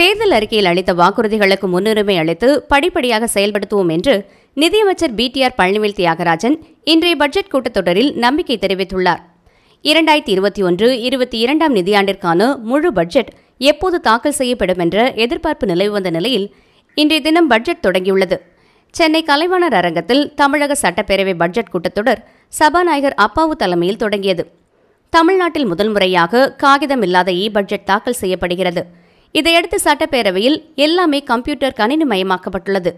தேர்தல் அறிக்கையில் அளித்த வாக்குறுதிகளுக்கு முன்னுரிமை அளித்து படிப்படியாக செயல்படுத்துவோம் என்று நிதியமைச்சர் பிடிஆர் பழனிவேல் தியாகராஜன் இன்றைய பட்ஜெட் கூட்டத்தொடரில் நம்பிக்கை தெரிவித்துள்ளார் இரண்டாயிரத்தி இருபத்தி ஒன்று இருபத்தி இரண்டாம் நிதியாண்டிற்கான முழு பட்ஜெட் எப்போது தாக்கல் செய்யப்படும் என்ற எதிர்பார்ப்பு நிலவு வந்த நிலையில் இன்றைய தினம் பட்ஜெட் தொடங்கியுள்ளது சென்னை கலைவாணர் அரங்கத்தில் தமிழக சட்டப்பேரவை பட்ஜெட் கூட்டத்தொடர் சபாநாயகர் அப்பாவு தலைமையில் தொடங்கியது தமிழ்நாட்டில் முதல் முறையாக காகிதம் இல்லாத இ பட்ஜெட் தாக்கல் செய்யப்படுகிறது இதையடுத்து சட்டப்பேரவையில் எல்லாமே கம்ப்யூட்டர் கணினி மயமாக்கப்பட்டுள்ளது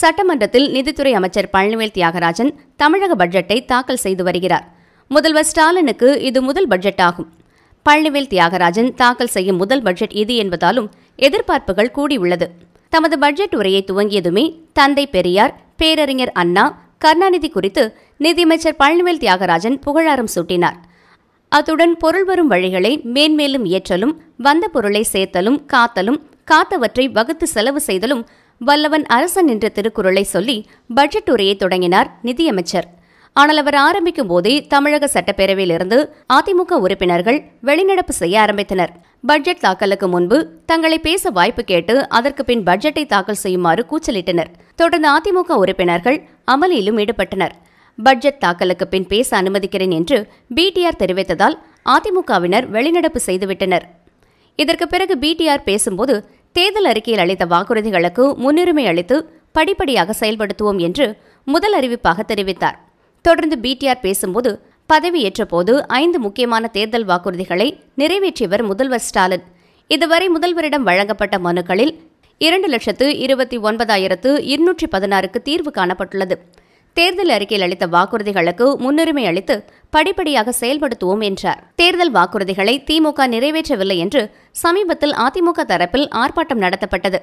சட்டமன்றத்தில் நிதித்துறை அமைச்சர் பழனிவேல் தியாகராஜன் தமிழக பட்ஜெட்டை தாக்கல் செய்து வருகிறார் முதல்வர் ஸ்டாலினுக்கு இது முதல் பட்ஜெட் ஆகும் பழனிவேல் தியாகராஜன் தாக்கல் செய்யும் முதல் பட்ஜெட் இது என்பதாலும் எதிர்பார்ப்புகள் கூடியுள்ளது தமது பட்ஜெட் உரையை துவங்கியதுமே தந்தை பெரியார் பேரறிஞர் அண்ணா கருணாநிதி குறித்து நிதியமைச்சர் பழனிவேல் தியாகராஜன் புகழாரம் சூட்டினார் அத்துடன் பொருள் வரும் வழிகளை மேன்மேலும் இயற்றலும் வந்த பொருளை சேர்த்தலும் காத்தலும் காத்தவற்றை வகுத்து செலவு செய்தலும் வல்லவன் அரசன் என்ற திருக்குறளை சொல்லி பட்ஜெட் உரையை தொடங்கினார் நிதியமைச்சர் ஆனால் அவர் ஆரம்பிக்கும் போதே தமிழக சட்டப்பேரவையிலிருந்து அதிமுக உறுப்பினர்கள் வெளிநடப்பு செய்ய ஆரம்பித்தனர் பட்ஜெட் தாக்கலுக்கு முன்பு தங்களை பேச வாய்ப்பு கேட்டு அதற்கு பின் பட்ஜெட்டை தாக்கல் செய்யுமாறு கூச்சலிட்டனர் தொடர்ந்து அதிமுக உறுப்பினர்கள் அமளியிலும் ஈடுபட்டனர் பட்ஜெட் தாக்கலுக்கு பின் பேச அனுமதிக்கிறேன் என்று பிடிஆர் தெரிவித்ததால் அதிமுகவினர் வெளிநடப்பு செய்துவிட்டனர் இதற்கு பிறகு பிடிஆர் பேசும்போது தேர்தல் அறிக்கையில் அளித்த வாக்குறுதிகளுக்கு முன்னுரிமை அளித்து படிப்படியாக செயல்படுத்துவோம் என்று முதல் அறிவிப்பாக தெரிவித்தார் தொடர்ந்து பிடிஆர் பேசும்போது பதவியேற்றபோது ஐந்து முக்கியமான தேர்தல் வாக்குறுதிகளை நிறைவேற்றியவர் முதல்வர் ஸ்டாலின் இதுவரை முதல்வரிடம் வழங்கப்பட்ட மனுக்களில் இரண்டு லட்சத்து இருபத்தி ஒன்பதாயிரத்து இருநூற்றி பதினாறுக்கு தீர்வு காணப்பட்டுள்ளது தேர்தல் அறிக்கையில் அளித்த வாக்குறுதிகளுக்கு முன்னுரிமை அளித்து படிப்படியாக செயல்படுத்துவோம் என்றார் தேர்தல் வாக்குறுதிகளை திமுக நிறைவேற்றவில்லை என்று சமீபத்தில் அதிமுக தரப்பில் ஆர்ப்பாட்டம் நடத்தப்பட்டது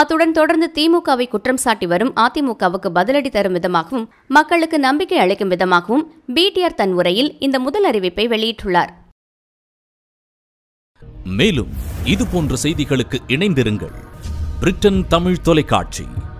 அத்துடன் தொடர்ந்து திமுகவை குற்றம் சாட்டி வரும் அதிமுகவுக்கு பதிலடி தரும் விதமாகவும் மக்களுக்கு நம்பிக்கை அளிக்கும் விதமாகவும் பிடிஆர் தன் உரையில் இந்த முதல் அறிவிப்பை வெளியிட்டுள்ளார் மேலும் இது போன்ற செய்திகளுக்கு இணைந்திருங்கள் பிரிட்டன் தமிழ் தொலைக்காட்சி